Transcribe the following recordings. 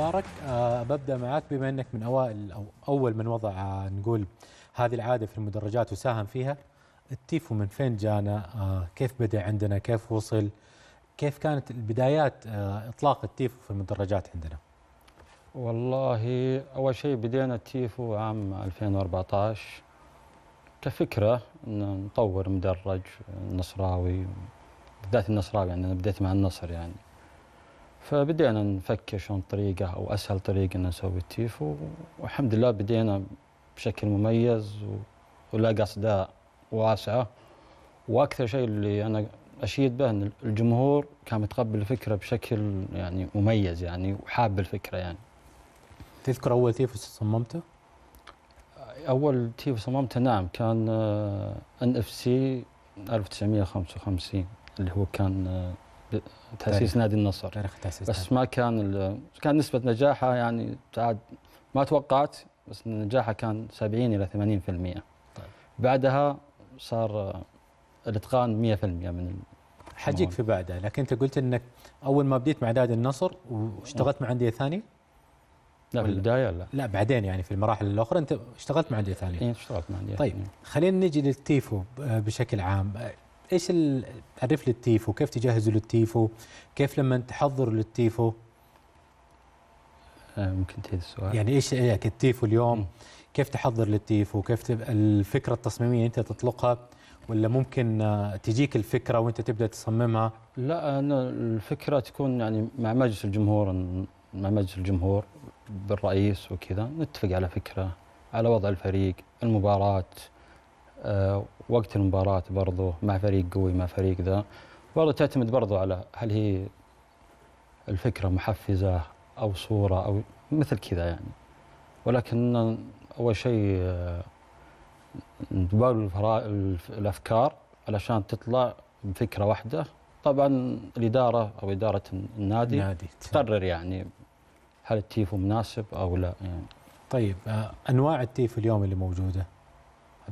مبارك آه، ببدا معك بما انك من اوائل او اول من وضع آه، نقول هذه العاده في المدرجات وساهم فيها التيفو من فين جانا آه، كيف بدا عندنا كيف وصل كيف كانت البدايات اطلاق التيفو في المدرجات عندنا والله اول شيء بدينا التيفو عام 2014 كفكره ان نطور مدرج نصراوي بالذات النصراوي يعني انا بديت مع النصر يعني فبدينا نفكر شلون طريقه او اسهل طريقه ان نسوي التيفو والحمد لله بدينا بشكل مميز ولا اصداء واسعه واكثر شيء اللي انا اشيد به ان الجمهور كان متقبل الفكره بشكل يعني مميز يعني وحاب الفكره يعني. تذكر اول تيفو صممته؟ اول تيفو صممته نعم كان ان اف سي 1955 اللي هو كان آه، تاسيس نادي النصر تاريخ تاسيس بس ما كان كان نسبه نجاحه يعني تعاد ما توقعت بس نجاحه كان 70 الى 80% طيب. بعدها صار الاتقان 100% من حجيك في بعدها لكن انت قلت انك اول ما بديت مع نادي النصر واشتغلت مع انديه ثانيه لا في البدايه لا لا بعدين يعني في المراحل الاخرى انت اشتغلت مع انديه ثانيه اي اشتغلت مع انديه طيب خلينا نجي للتيفو بشكل عام ايش عرف لي التيفو كيف تجهزوا للتيفو كيف لما تحضروا للتيفو آه، ممكن تعيد السؤال يعني ايش التيفو اليوم كيف تحضر للتيفو كيف الفكره التصميميه انت تطلقها ولا ممكن آه، تجيك الفكره وانت تبدا تصممها لا انا الفكره تكون يعني مع مجلس الجمهور مع مجلس الجمهور بالرئيس وكذا نتفق على فكره على وضع الفريق المباراه آه، وقت المباراة برضو مع فريق قوي مع فريق ذا برضو تعتمد برضو على هل هي الفكرة محفزة أو صورة أو مثل كذا يعني ولكن أول شيء آه، نتبادل الأفكار علشان تطلع بفكرة واحدة طبعا الإدارة أو إدارة النادي, النادي. تقرر يعني هل التيفو مناسب أو لا يعني طيب آه، أنواع التيفو اليوم اللي موجودة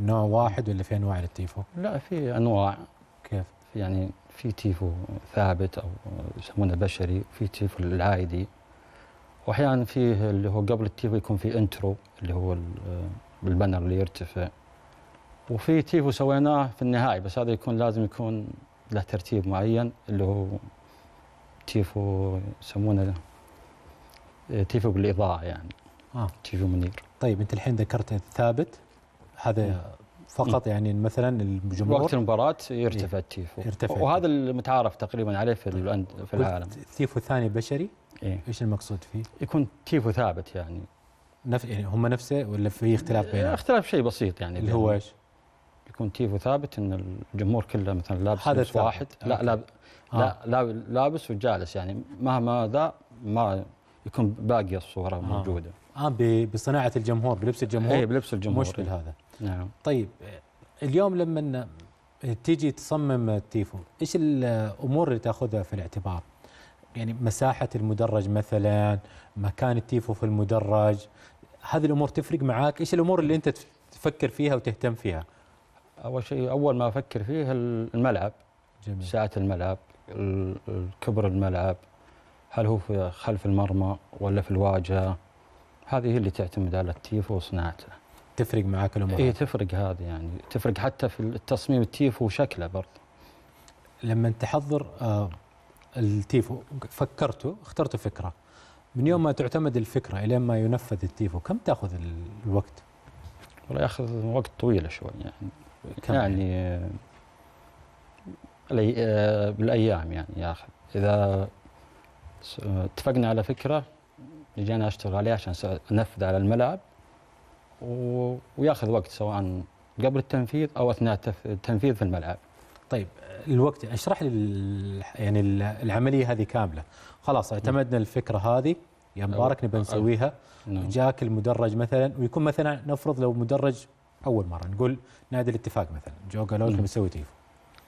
نوع واحد ولا في انواع للتيفو؟ لا في انواع كيف؟ يعني في تيفو ثابت او يسمونه بشري، في تيفو العادي واحيانا فيه اللي هو قبل التيفو يكون في انترو اللي هو البنر اللي يرتفع وفي تيفو سويناه في النهايه بس هذا يكون لازم يكون له ترتيب معين اللي هو تيفو يسمونه تيفو بالاضاءه يعني اه تيفو منير طيب انت الحين ذكرت ثابت هذا فقط يعني مثلا الجمهور وقت المباراة إيه. يرتفع التيفو يرتفع وهذا المتعارف تقريبا عليه في طيب. في العالم التيفو الثاني بشري إيه؟ ايش المقصود فيه؟ يكون تيفو ثابت يعني نف... يعني هم نفسه ولا في اختلاف إيه، بينهم؟ اختلاف شيء بسيط يعني اللي هو ايش؟ يكون تيفو ثابت ان الجمهور كله مثلا لابس هذا واحد لا لا آه. لا لابس وجالس يعني مهما ذا ما يكون باقيه الصوره آه. موجوده اه بصناعه الجمهور بلبس الجمهور اي بلبس الجمهور مش إيه. هذا نعم طيب اليوم لما تيجي تصمم التيفو ايش الامور اللي تاخذها في الاعتبار يعني مساحه المدرج مثلا مكان التيفو في المدرج هذه الامور تفرق معاك ايش الامور اللي انت تفكر فيها وتهتم فيها اول شيء اول ما افكر فيه الملعب جميل. ساعه الملعب كبر الملعب هل هو في خلف المرمى ولا في الواجهه هذه اللي تعتمد على التيفو وصناعته تفرق معاك الامور اي تفرق هذه يعني تفرق حتى في التصميم التيفو وشكله برضه لما تحضر آه، التيفو فكرته اخترت فكره من يوم ما تعتمد الفكره الى ما ينفذ التيفو كم تاخذ الوقت والله ياخذ وقت طويل شوي يعني كم يعني آه، آه، بالايام يعني ياخذ اذا اتفقنا على فكره جينا اشتغل عليها عشان انفذ على الملعب وياخذ وقت سواء قبل التنفيذ او اثناء التنفيذ في الملعب. طيب الوقت اشرح لي يعني العمليه هذه كامله، خلاص اعتمدنا الفكره هذه يا مبارك نبي نسويها نعم. جاك المدرج مثلا ويكون مثلا نفرض لو مدرج اول مره نقول نادي الاتفاق مثلا جو قالوا لك نسوي نعم. تيفو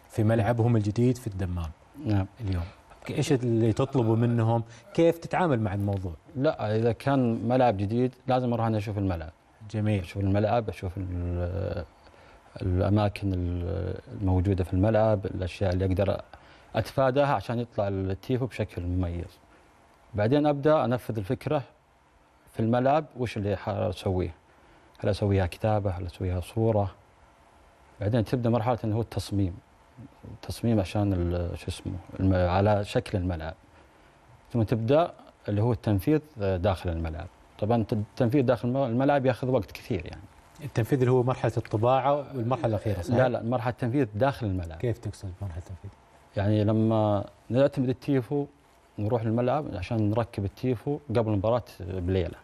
في ملعبهم الجديد في الدمام نعم اليوم ايش اللي تطلبه منهم كيف تتعامل مع الموضوع لا اذا كان ملعب جديد لازم اروح انا اشوف الملعب جميل اشوف الملعب اشوف الاماكن الموجوده في الملعب الاشياء اللي اقدر اتفاداها عشان يطلع التيفو بشكل مميز بعدين ابدا انفذ الفكره في الملعب وش اللي اسويه هل اسويها كتابه هل اسويها صوره بعدين تبدا مرحله اللي هو التصميم تصميم عشان شو اسمه على شكل الملعب ثم تبدا اللي هو التنفيذ داخل الملعب طبعا التنفيذ داخل الملعب ياخذ وقت كثير يعني التنفيذ اللي هو مرحله الطباعه والمرحله الاخيره صح؟ لا لا مرحله التنفيذ داخل الملعب كيف تقصد مرحله التنفيذ؟ يعني لما نعتمد التيفو نروح الملعب عشان نركب التيفو قبل المباراه بليله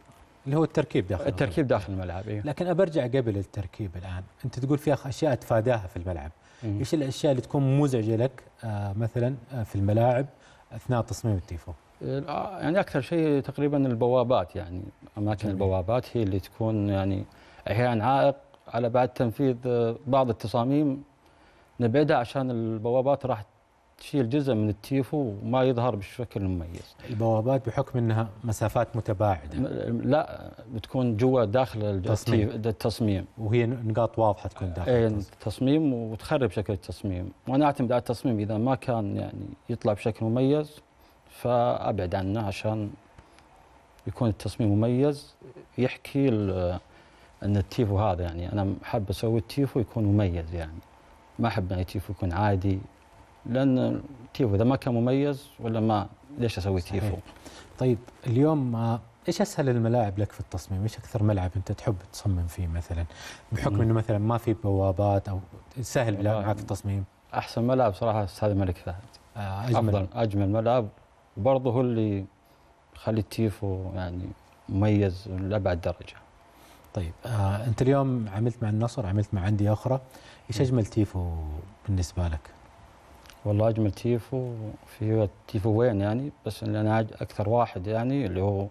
اللي هو التركيب داخل التركيب داخل الملعب الملعب. إيه. لكن برجع قبل التركيب الان انت تقول في اشياء اتفاداها في الملعب ايش الاشياء اللي تكون مزعجه لك آه، مثلا آه، في الملاعب اثناء تصميم التيفو؟ آه، يعني اكثر شيء تقريبا البوابات يعني اماكن جميل. البوابات هي اللي تكون يعني احيانا عائق على بعد تنفيذ بعض التصاميم نبعدها عشان البوابات راح تشيل جزء من التيفو وما يظهر بالشكل المميز البوابات بحكم انها مسافات متباعده. لا بتكون جوا داخل التصميم. التصميم. وهي نقاط واضحه تكون داخل إيه، التصميم. التصميم وتخرب شكل التصميم، وانا اعتمد على التصميم اذا ما كان يعني يطلع بشكل مميز فابعد عنه عشان يكون التصميم مميز يحكي ان التيفو هذا يعني انا حاب اسوي التيفو يكون مميز يعني. ما احب ان التيفو يكون عادي لان تيفو اذا ما كان مميز ولا ما ليش اسوي صحيح. تيفو طيب اليوم ايش اسهل الملاعب لك في التصميم؟ ايش اكثر ملعب انت تحب تصمم فيه مثلا؟ بحكم انه مثلا ما في بوابات او سهل معك التصميم؟ احسن ملعب صراحه استاذ الملك فهد آه اجمل أفضل اجمل ملعب وبرضه هو اللي يخلي التيفو يعني مميز لابعد درجه. طيب آه انت اليوم عملت مع النصر عملت مع عندي اخرى، ايش اجمل تيفو بالنسبه لك؟ والله اجمل تيفو في وين يعني بس اللي انا اكثر واحد يعني اللي هو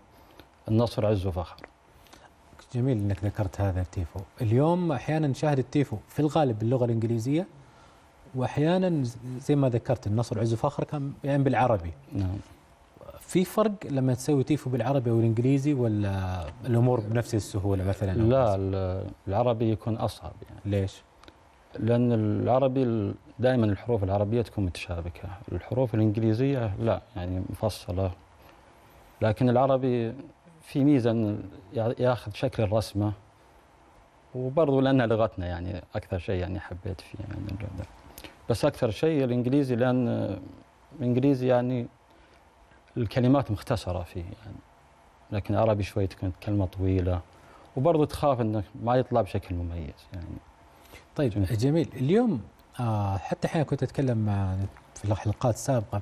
النصر عز وفخر جميل انك ذكرت هذا التيفو اليوم احيانا نشاهد التيفو في الغالب باللغه الانجليزيه واحيانا زي ما ذكرت النصر عز وفخر كان يعني بالعربي نعم في فرق لما تسوي تيفو بالعربي او الانجليزي ولا الامور بنفس السهوله مثلا لا العربي يكون اصعب يعني ليش؟ لأن العربي دائما الحروف العربية تكون متشابكة الحروف الإنجليزية لا يعني مفصلة لكن العربي في ميزة أن ياخذ شكل الرسمة وبرضه لأنها لغتنا يعني أكثر شيء يعني حبيت فيه يعني بس أكثر شيء الإنجليزي لأن الإنجليزي يعني الكلمات مختصرة فيه يعني لكن عربي شوي تكون كلمة طويلة وبرضه تخاف أنك ما يطلع بشكل مميز يعني طيب جميل اليوم آه، حتى حين كنت أتكلم في الحلقات السابقة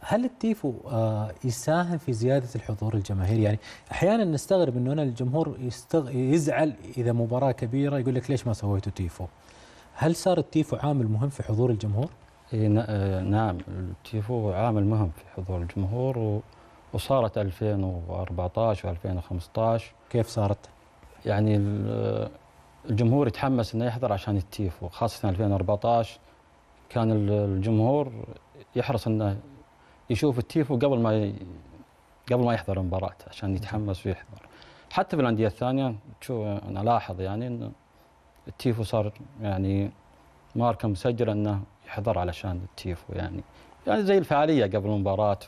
هل التيفو آه، يساهم في زيادة الحضور الجماهيري يعني أحيانا نستغرب أنه أنا الجمهور يستغ... يزعل إذا مباراة كبيرة يقول لك ليش ما سويتوا تيفو هل صار التيفو عامل مهم في حضور الجمهور؟ إيه، آه، نعم التيفو عامل مهم في حضور الجمهور و... وصارت 2014 و2015 كيف صارت؟ يعني الجمهور يتحمس انه يحضر عشان التيفو خاصه 2014 كان الجمهور يحرص انه يشوف التيفو قبل ما ي... قبل ما يحضر المباراه عشان يتحمس ويحضر حتى في الانديه الثانيه شو انا الاحظ يعني انه التيفو صار يعني ماركه مسجله انه يحضر علشان التيفو يعني يعني زي الفعاليه قبل المباراه